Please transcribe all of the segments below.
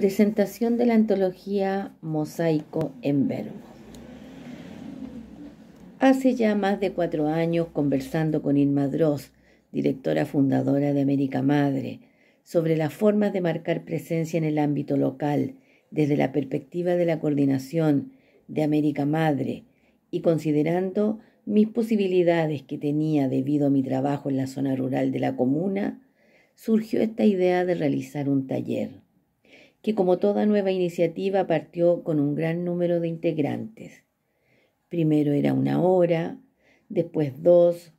Presentación de la antología Mosaico en Verbo. Hace ya más de cuatro años, conversando con Irma directora fundadora de América Madre, sobre las formas de marcar presencia en el ámbito local, desde la perspectiva de la coordinación de América Madre, y considerando mis posibilidades que tenía debido a mi trabajo en la zona rural de la comuna, surgió esta idea de realizar un taller que como toda nueva iniciativa partió con un gran número de integrantes. Primero era una hora, después dos,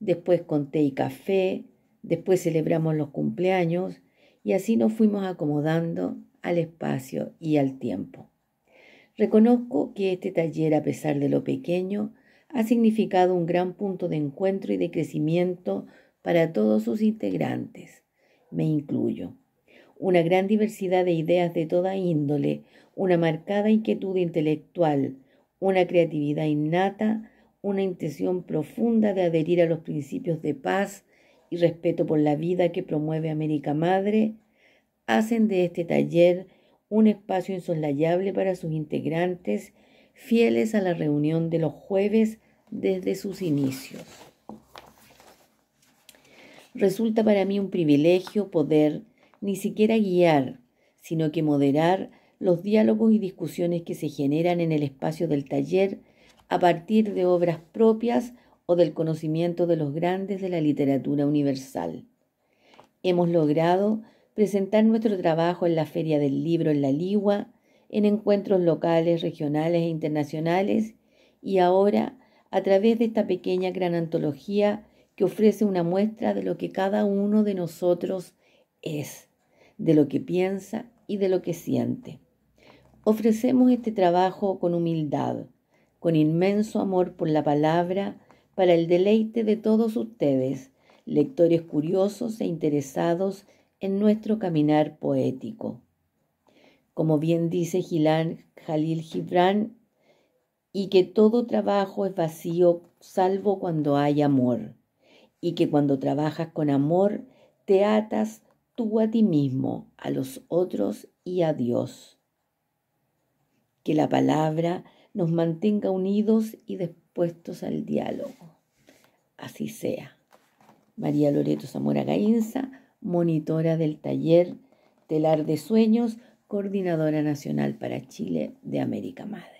después con té y café, después celebramos los cumpleaños y así nos fuimos acomodando al espacio y al tiempo. Reconozco que este taller, a pesar de lo pequeño, ha significado un gran punto de encuentro y de crecimiento para todos sus integrantes. Me incluyo una gran diversidad de ideas de toda índole, una marcada inquietud intelectual, una creatividad innata, una intención profunda de adherir a los principios de paz y respeto por la vida que promueve América Madre, hacen de este taller un espacio insoslayable para sus integrantes, fieles a la reunión de los jueves desde sus inicios. Resulta para mí un privilegio poder ni siquiera guiar, sino que moderar los diálogos y discusiones que se generan en el espacio del taller a partir de obras propias o del conocimiento de los grandes de la literatura universal. Hemos logrado presentar nuestro trabajo en la Feria del Libro en La Ligua, en encuentros locales, regionales e internacionales, y ahora a través de esta pequeña gran antología que ofrece una muestra de lo que cada uno de nosotros es de lo que piensa y de lo que siente. Ofrecemos este trabajo con humildad, con inmenso amor por la palabra, para el deleite de todos ustedes, lectores curiosos e interesados en nuestro caminar poético. Como bien dice Gilán Jalil Gibran, y que todo trabajo es vacío salvo cuando hay amor, y que cuando trabajas con amor te atas tú a ti mismo, a los otros y a Dios. Que la palabra nos mantenga unidos y dispuestos al diálogo. Así sea. María Loreto Zamora Gainza, monitora del taller Telar de Sueños, coordinadora nacional para Chile de América Madre.